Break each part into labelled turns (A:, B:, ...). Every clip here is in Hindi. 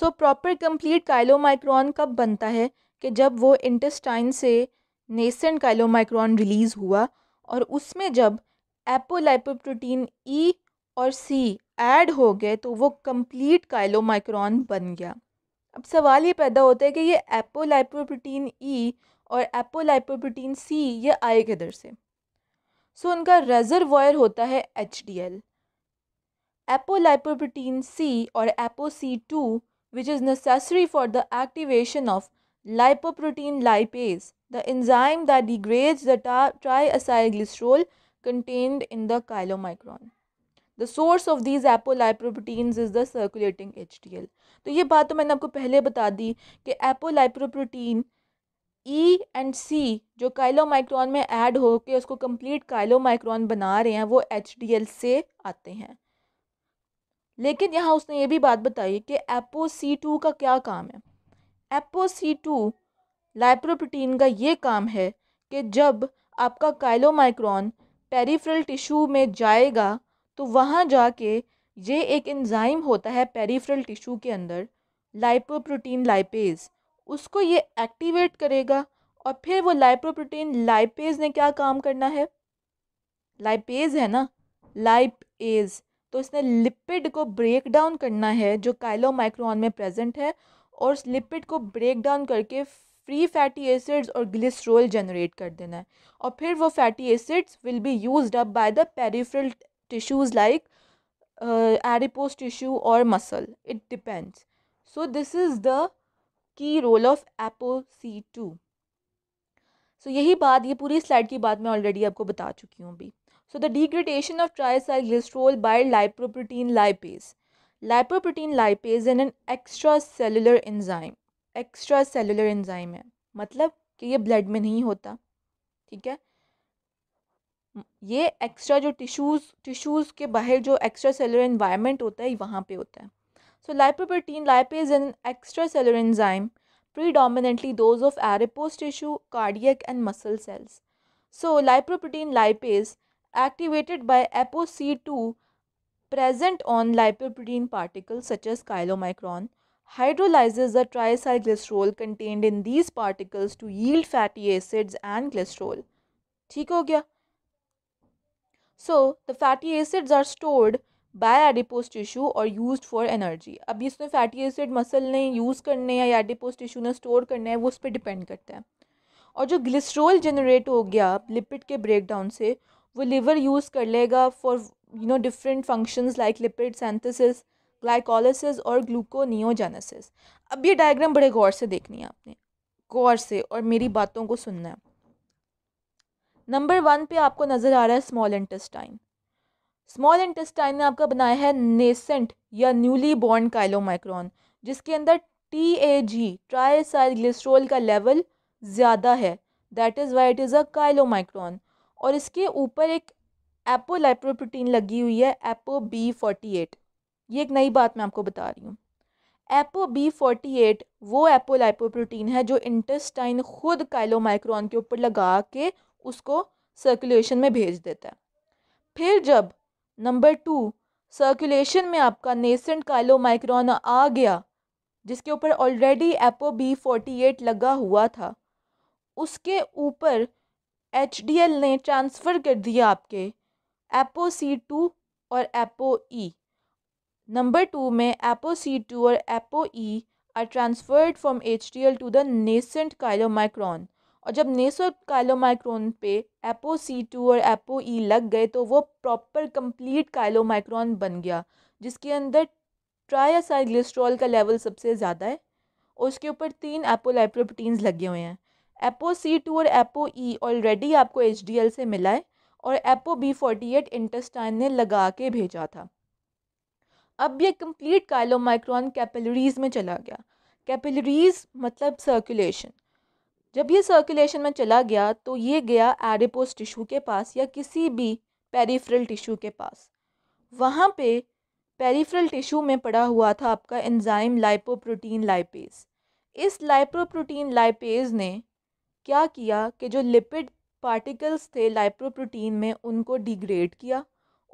A: सो प्रॉपर कंप्लीट काइलोमाइक्रॉन कब बनता है कि जब वो इंटेस्टाइन से नेसेंट काइलोमाइक्रॉन रिलीज़ हुआ और उसमें जब एपोलाइपोप्रोटीन ई e और सी ऐड हो गए तो वो कंप्लीट काइलोमाइक्रॉन बन गया अब सवाल ये पैदा होता है कि ये एपोलाइपोप्रोटीन ई e और एपोलाइपोप्रोटीन सी ये आए किधर से सो so, उनका रेजरवायर होता है H D L apolipoprotein C और apo C two which is necessary for the activation of lipoprotein lipase, the enzyme that degrades the triacylglycerol contained in the chylomicron. The source of these apolipoproteins is the circulating HDL. T L तो ये बात तो मैंने आपको पहले बता दी कि एपोलाइप्रोप्रोटीन ई एंड सी जो काइलोमाइक्रोन में ऐड होकर उसको कंप्लीट काइलोमाइक्रोन बना रहे हैं वो एच डी एल से आते हैं लेकिन यहाँ उसने ये भी बात बताई कि एपो सी टू का क्या काम है एपो सी टू लाइप्रोप्रोटीन का ये काम है कि जब आपका काइलोमाइक्रॉन पेरीफ्रल टिशू में जाएगा तो वहाँ जाके ये एक एंजाइम होता है पेरीफ्रल टिशू के अंदर लाइपोप्रोटीन लाइपेज उसको ये एक्टिवेट करेगा और फिर वो लाइप्रोप्रोटीन लाइपेज ने क्या काम करना है लाइपेज है ना लाइप एज तो इसने लिपिड को ब्रेक डाउन करना है जो काइलो माइक्रोन में प्रेजेंट है और उस लिपिड को ब्रेक डाउन करके फ्री फैटी एसिड्स और ग्लिसरोल जनरेट कर देना है और फिर वो fatty acids will be use up by the peripheral tissues like adipose tissue और muscle it depends so this is the key role of apo C two so यही बात ये पूरी स्लाइड की बात मैं ऑलरेडी आपको बता चुकी हूँ अभी so the degradation of triacyl degradation by lipoprotein lipase lipoprotein lipase Lipoprotein an extra an enzyme extra Extracellular enzyme है मतलब कि ये ब्लड में नहीं होता ठीक है ये एक्स्ट्रा जो टिश्यूज टिश्यूज के बाहर जो एक्स्ट्रा सेलर इन्वायरमेंट होता है वहाँ पे होता है so lipoprotein lipase an extracellular pre predominantly those of adipose tissue cardiac and muscle cells so lipoprotein lipase activated by ApoC2 present on lipoprotein particles such as chylomicron hydrolyzes the triacylglycerol contained in these particles to yield fatty acids and glycerol. ठीक हो गया So, the fatty acids are stored by adipose tissue or used for energy. अब इसमें fatty acid muscle use करने है या adipose tissue ने store करना है वो उस depend है और जो glycerol generate हो गया lipid के breakdown से वो लिवर यूज़ कर लेगा for you know different functions like lipid synthesis glycolysis और ग्लूकोनियोजेनेसिस अब ये डायग्राम बड़े गौर से देखनी है आपने गौर से और मेरी बातों को सुनना है नंबर वन पे आपको नज़र आ रहा है स्मॉल इंटेस्टाइन स्मॉल इंटेस्टाइन ने आपका बनाया है नेसेंट या न्यूली बॉर्न काइलोमाइक्रॉन जिसके अंदर टी ए जी ट्राइसाइल ग्लिस्ट्रोल का लेवल ज़्यादा है that is why it is a chylomicron और इसके ऊपर एक एपो लाइप्रोप्रोटीन लगी हुई है एपो बी फोर्टी एट ये एक नई बात मैं आपको बता रही हूँ एपो बी फोर्टी एट वो एपो है जो इंटेस्टाइन खुद काइलोमाइक्रोन के ऊपर लगा के उसको सर्कुलेशन में भेज देता है फिर जब नंबर टू सर्कुलेशन में आपका नेसेंट काइलोमाइक्रोन आ गया जिसके ऊपर already apo B forty eight लगा हुआ था उसके ऊपर एच डी एल ने ट्रांसफ़र कर दिया आपके एपो सी टू और एपो ई नंबर टू में एपो सी टू और apo E are transferred from H D L to the nascent chylomicron और जब नेसेंट काइलोमाइक्रॉन पे एपो सी टू और एपो ई e लग गए तो वो प्रॉपर कंप्लीट काइलोमाइक्रॉन बन गया जिसके अंदर ट्रायासाइग्लिस्ट्रॉल का लेवल सबसे ज़्यादा है और उसके ऊपर तीन एपोलाइप्रोप्रोटीन्स लगे हुए हैं एपो सी टू और एपो ई ऑलरेडी आपको एच डी एल से मिला है और apo B forty eight intestine ने लगा के भेजा था अब ये कंप्लीट काइलोमाइक्रॉन कैपिलरीज में चला गया कैपिलरीज मतलब सर्कुलेशन जब ये सर्कुलेशन में चला गया तो ये गया एडिपोस टिशू के पास या किसी भी पेरीफ्रल टिशू के पास वहाँ पे पेरीफ्रल टिशू में पड़ा हुआ था आपका एंजाइम लाइपोप्रोटीन लाइपेज इस लाइपोप्रोटीन लाइपेज ने क्या किया कि जो लिपिड पार्टिकल्स थे लाइप्रोप्रोटीन में उनको डिग्रेड किया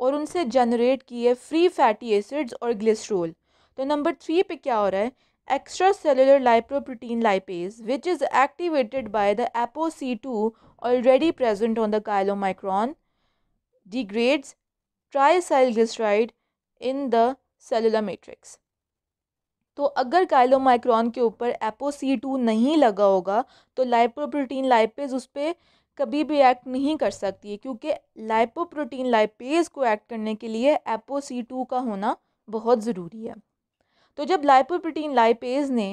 A: और उनसे जनरेट किए फ्री फैटी एसिड्स और ग्लिसरोल तो नंबर थ्री पे क्या हो रहा है extracellular lipoprotein lipase which is activated by the apo C two already present on the chylomicron degrades triglyceride in the cellular matrix तो अगर काइलोमाइक्रॉन के ऊपर एपो सी टू नहीं लगा होगा तो लाइपोप्रोटीन लाइपेज उस पर कभी भी एक्ट नहीं कर सकती है क्योंकि लाइपोप्रोटीन लाइपेज को एक्ट करने के लिए एपो सी टू का होना बहुत ज़रूरी है तो जब लाइपोप्रोटीन लाइपेज ने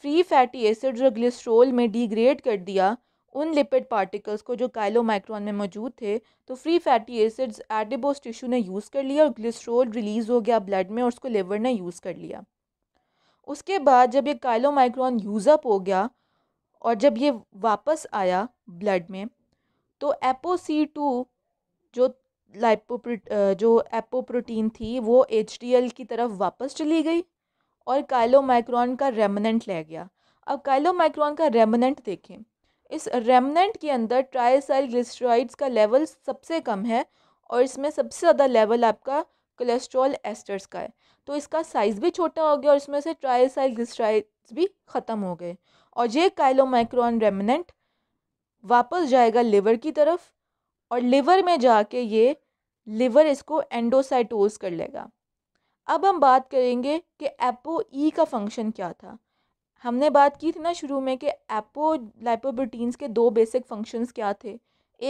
A: फ्री फैटी एसिड्स और ग्लिस्ट्रोल में डिग्रेड कर दिया उन लिपिड पार्टिकल्स को जो काइलोमाइक्रॉन में मौजूद थे तो free fatty acids adipose tissue ने यूज़ कर लिया और ग्लिस्ट्रोल रिलीज़ हो गया ब्लड में और उसको लिवर ने यूज़ कर लिया उसके बाद जब ये काइलोमाइक्रोन यूज़अप हो गया और जब ये वापस आया ब्लड में तो एपो सी टू जो लाइपोप्रोट जो एपोप्रोटीन थी वो एच की तरफ वापस चली गई और काइलोमाइक्रोन का रेमनेंट ले गया अब काइलोमाइक्रोन का रेमनेंट देखें इस रेमनेंट के अंदर ट्राइसाइल ग्लिस्ट्राइड्स का लेवल सबसे कम है और इसमें सबसे ज़्यादा लेवल आपका कोलेस्ट्रॉल एस्टर्स का है तो इसका साइज़ भी छोटा हो गया और इसमें से ट्रायल साइग्लिसराइड्स भी ख़त्म हो गए और ये काइलोमाइक्रोन रेमिनेंट वापस जाएगा लिवर की तरफ और लिवर में जाके ये लिवर इसको एंडोसाइटोस कर लेगा अब हम बात करेंगे कि एपो ई e का फंक्शन क्या था हमने बात की थी ना शुरू में कि एपो लाइपोप्रोटीन्स के दो बेसिक फंक्शंस क्या थे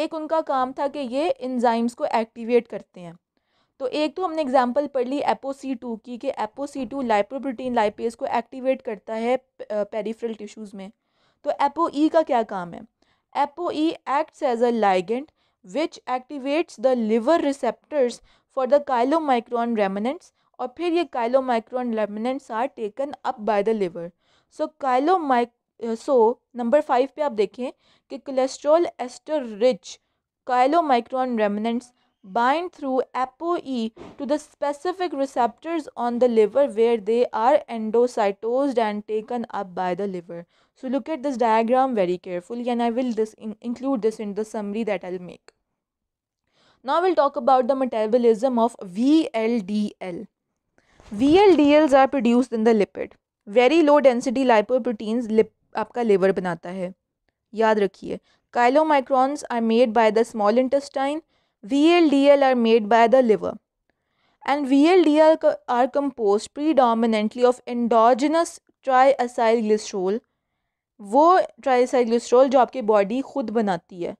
A: एक उनका काम था कि ये इंजाइम्स को एक्टिवेट करते हैं तो एक तो हमने एग्जाम्पल पढ़ ली एपो सी टू की कि apo C two lipoprotein lipase को एक्टिवेट करता है पेरीफ्रल टिश्यूज़ में तो एपो ई e का क्या काम है apo E acts as a ligand which activates the liver receptors for the chylomicron remnants और फिर ये chylomicron remnants are taken up by the liver so chylomicron so number five पे आप देखें कि cholesterol ester rich chylomicron remnants bind through ApoE to the specific receptors on the liver where they are endocytosed and taken up by the liver. So look at this diagram very carefully and I will this in include this in the summary that I'll make. Now we'll talk about the metabolism of VLDL. VLDLs are produced in the lipid. Very low density lipoproteins lip, आपका liver बनाता है याद रखिए chylomicrons are made by the VLDL are made by the liver. And VLDL are composed predominantly of endogenous triacylglycerol वो ट्राईसाइलिस्ट्रोल जो आपकी बॉडी खुद बनाती है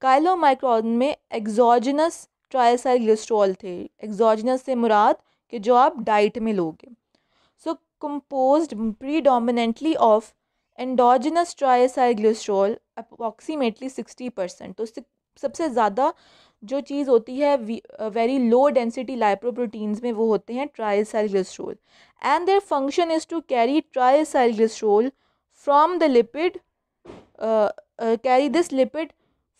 A: काइलोमाइक्रोन में एक्जोजनस ट्राईसाइलिस्ट्रोल थे एक्जोजनस से मुराद कि जो आप डाइट में लोगे so composed predominantly of endogenous triacylglycerol approximately sixty percent तो सबसे ज़्यादा जो चीज़ होती है वेरी लो डेंसिटी लाइप्रोप्रोटीन्स में वो होते हैं triacylglycerol and their function is to carry triacylglycerol from the lipid carry this lipid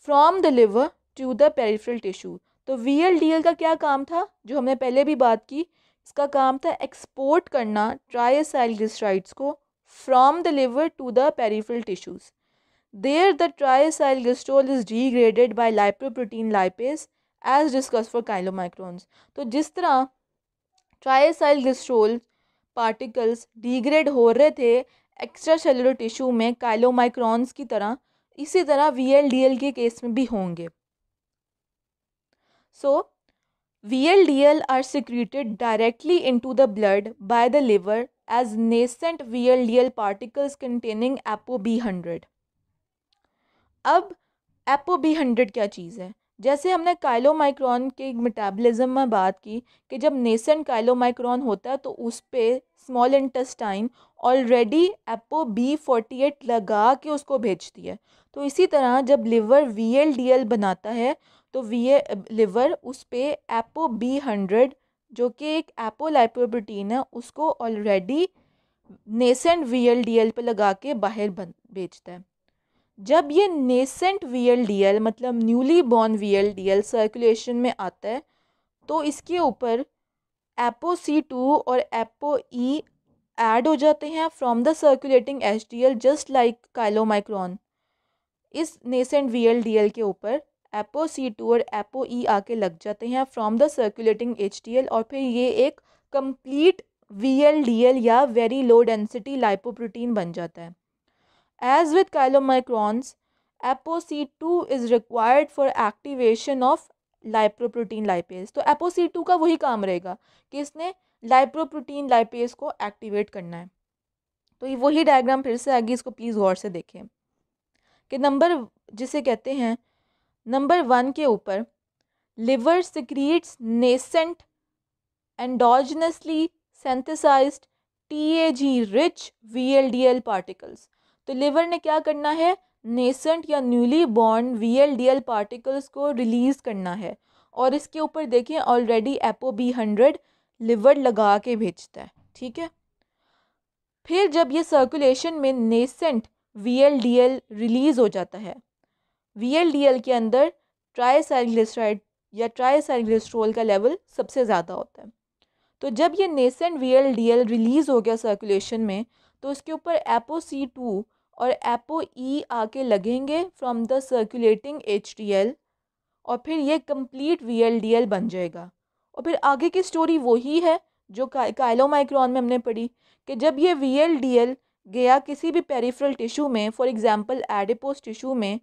A: from the liver to the peripheral tissue तो वी एल डी एल का क्या काम था जो हमने पहले भी बात की इसका काम था एक्सपोर्ट करना ट्राइसाइलग्लिसराइड्स को from the liver to the peripheral tissues There, the triacylglycerol is degraded by lipoprotein lipase as discussed for chylomicrons. तो जिस तरह ट्राइसाइलग्लिस्ट्रोल पार्टिकल्स डिग्रेड हो रहे थे एक्स्ट्रा सेलुलर टिश्यू में काइलोमाइक्रॉन्स की तरह इसी तरह वी एल डी एल के केस में भी होंगे so V L D L are secreted directly into the blood by the liver as nascent V L D L particles containing apo B hundred अब एपो बी हंड्रेड क्या चीज़ है जैसे हमने काइलोमाइक्रोन के मेटाबॉलिज्म में बात की कि जब नेसन काइलोमाइक्रोन होता है तो उस पर small intestine already apo B forty eight लगा के उसको भेजती है तो इसी तरह जब liver V L D L बनाता है तो वी ए लिवर उस पर एपो बी हंड्रेड जो कि एक एपो लाइपोप्रोटीन है उसको already nascent V L D L पर लगा के बाहर भेजता है जब ये नेसेंट वी मतलब न्यूली बॉर्न वी सर्कुलेशन में आता है तो इसके ऊपर एपो सी टू और एपो ई एड हो जाते हैं from the circulating H D L just like chylomicron इस nascent V L D L के ऊपर एपो सी टू और एपो ई e आके लग जाते हैं from the circulating H D L और फिर ये एक complete V L D L या वेरी लो डेंसिटी लाइपोप्रोटीन बन जाता है As with chylomicrons, ApoC2 is required for activation of lipoprotein lipase तो एपोसी टू का वही काम रहेगा कि इसने लाइप्रोप्रोटीन लाइपेज को एक्टिवेट करना है तो ये वही डायग्राम फिर से आगे इसको प्लीज़ गौर से देखें कि नंबर जिसे कहते हैं नंबर वन के ऊपर liver secretes nascent endogenously synthesize T A G rich V L D L particles तो लिवर ने क्या करना है नेसेंट या newly born V L D L particles को रिलीज़ करना है और इसके ऊपर देखें already apo B hundred liver लगा के भेजता है ठीक है फिर जब ये सर्कुलेशन में nascent V L D L release हो जाता है वी एल डी एल के अंदर ट्राईसाइग्लिसराइड या ट्राईसाइग्लिस्ट्रोल का लेवल सबसे ज़्यादा होता है तो जब ये nascent V L D L release हो गया सर्कुलेशन में तो उसके ऊपर एपो सी टू और एपो ई e आके लगेंगे फ्रॉम द सर्कुलेटिंग एच और फिर ये कंप्लीट वी बन जाएगा और फिर आगे की स्टोरी वही है जो काइलोमाइक्रॉन में हमने पढ़ी कि जब ये वी गया किसी भी पेरिफ्रल टिश्यू में फॉर एग्ज़ाम्पल एडिपोस टिश्यू में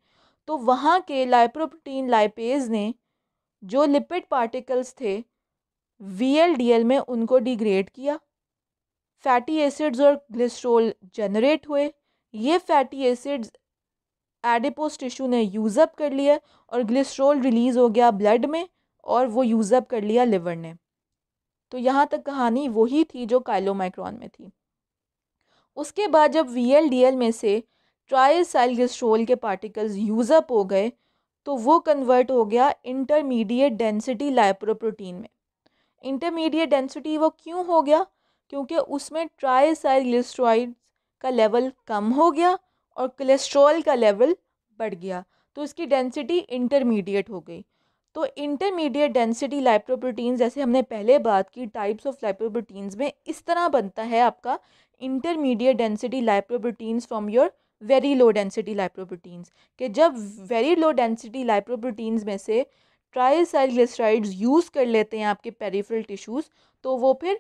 A: तो वहाँ के लाइप्रोप्रोटीन लाइपेज ने जो लिपिड पार्टिकल्स थे वी में उनको डिग्रेड किया फैटी एसिड्स और ग्लिस्ट्रोल जनरेट हुए ये फैटी एसिड्स एडिपोस टिश्यू ने यूज़अप कर लिया और ग्लिसरॉल रिलीज़ हो गया ब्लड में और वो यूज़अप कर लिया लिवर ने तो यहाँ तक कहानी वही थी जो काइलोमाइक्रॉन में थी उसके बाद जब वी में से ट्राइसाइल साइल ग्लिसरॉल के पार्टिकल्स यूज़अप हो गए तो वो कन्वर्ट हो गया इंटरमीडिएट डेंसिटी लाइप्रोप्रोटीन में इंटरमीडिएट डेंसिटी वो क्यों हो गया क्योंकि उसमें ट्राइसाइल ग्लिसराइड का लेवल कम हो गया और कोलेस्ट्रॉल का लेवल बढ़ गया तो इसकी डेंसिटी इंटरमीडिएट हो गई तो इंटरमीडिएट डेंसिटी लाइप्रोप्रोटीन्स जैसे हमने पहले बात की टाइप्स ऑफ लाइप्रोप्रोटीन्स में इस तरह बनता है आपका intermediate density lipoproteins from your very low density lipoproteins कि जब वेरी लो डेंसिटी लाइप्रोप्रोटीन्स में से ट्राईसाइल यूज़ कर लेते हैं आपके पेरीफ्रल टिश्यूज़ तो वो फिर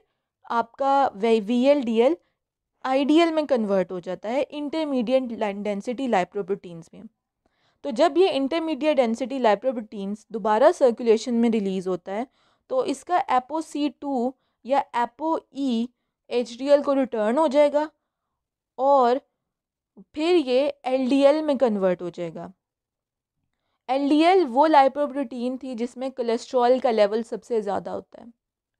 A: आपका वे V L D L IDL में कन्वर्ट हो जाता है इंटरमीडिएट डेंसिटी लाइप्रोप्रोटीन्स में तो जब ये इंटरमीडिएट डेंसिटी लाइप्रोप्रोटीन्स दोबारा सर्कुलेशन में रिलीज़ होता है तो इसका एपो सी टू या apo E H D L को रिटर्न हो जाएगा और फिर ये एल डी एल में कन्वर्ट हो जाएगा एल डी एल वो लाइप्रोप्रोटीन थी जिसमें कोलेस्ट्रॉल का लेवल सबसे ज़्यादा होता है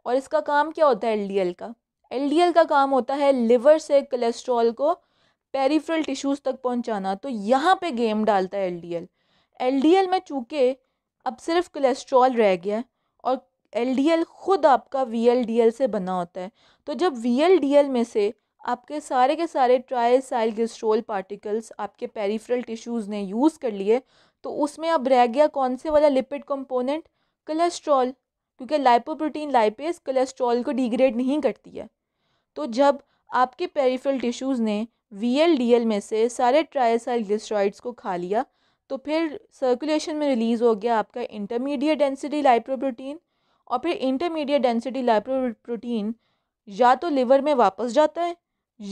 A: और इसका काम क्या होता है एल डी एल का एलडीएल का काम होता है लिवर से कोलेस्ट्रॉल को पेरीफ्रल टिश्यूज़ तक पहुंचाना तो यहाँ पे गेम डालता है एलडीएल एलडीएल में चूँकि अब सिर्फ कोलेस्ट्रॉल रह गया है और एलडीएल ख़ुद आपका वीएलडीएल से बना होता है तो जब वीएलडीएल में से आपके सारे के सारे ट्राइसाइल गेस्ट्रोल पार्टिकल्स आपके पेरीफ्रल टिश्यूज़ ने यूज़ कर लिए तो उसमें अब रह गया कौन से वाला लिपिड कंपोनेंट कोलेस्ट्रॉल क्योंकि लाइपोप्रोटीन लाइपेस कोलेस्ट्रॉल को डिग्रेड नहीं करती है तो जब आपके पेरीफिल टिश्यूज़ ने वी में से सारे ट्राइसाइल को खा लिया तो फिर सर्कुलेशन में रिलीज़ हो गया आपका इंटरमीडिएट डेंसिटी लाइप्रोप्रोटीन और फिर इंटरमीडिएट डेंसिटी लाइप्रोप्रोटीन या तो लिवर में वापस जाता है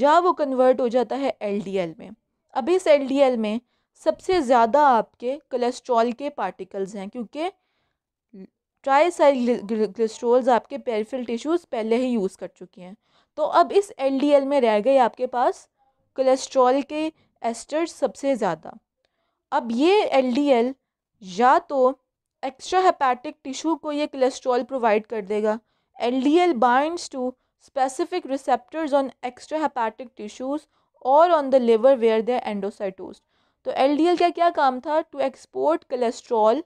A: या वो कन्वर्ट हो जाता है एल में अब इस एल में सबसे ज़्यादा आपके कोलेस्ट्रॉल के पार्टिकल्स हैं क्योंकि ट्राइसाइल ग्लिस्ट्रोल्स आपके पेरिफेरल टिश्यूज़ पहले ही यूज़ कर चुकी हैं तो अब इस एल में रह गए आपके पास कोलेस्ट्रॉल के एस्टर्स सबसे ज़्यादा अब ये एल या तो एक्स्ट्रा हेपैटिक टिश्यू को ये कोलेस्ट्रॉल प्रोवाइड कर देगा L D L binds to specific receptors on extra hepatic tissues और on the liver where they endocytose तो एल डी एल का क्या काम था to export cholesterol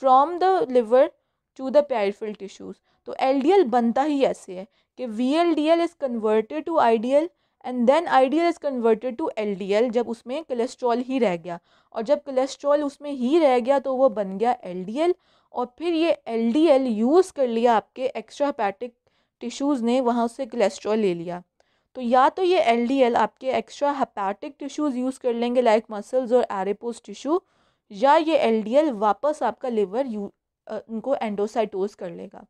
A: from the liver to the peripheral tissues तो एल बनता ही ऐसे है कि V L D L is converted to I D L and then I D L is converted to L D L जब उसमें कोलेस्ट्रॉल ही रह गया और जब कोलेस्ट्रॉल उसमें ही रह गया तो वो बन गया एल डी एल और फिर ये एल डी एल यूज़ कर लिया आपके एक्स्ट्रा हेपैटिक टिश्यूज़ ने वहाँ से कोलेस्ट्रॉल ले लिया तो या तो ये एल डी एल आपके एक्स्ट्रा हेपैटिक टिश्यूज़ यूज़ कर लेंगे लाइक मसल्स और एरेपोस टिश्यू या ये एल डी एल वापस आपका लिवर यू उनको एंडोसाइटोज कर लेगा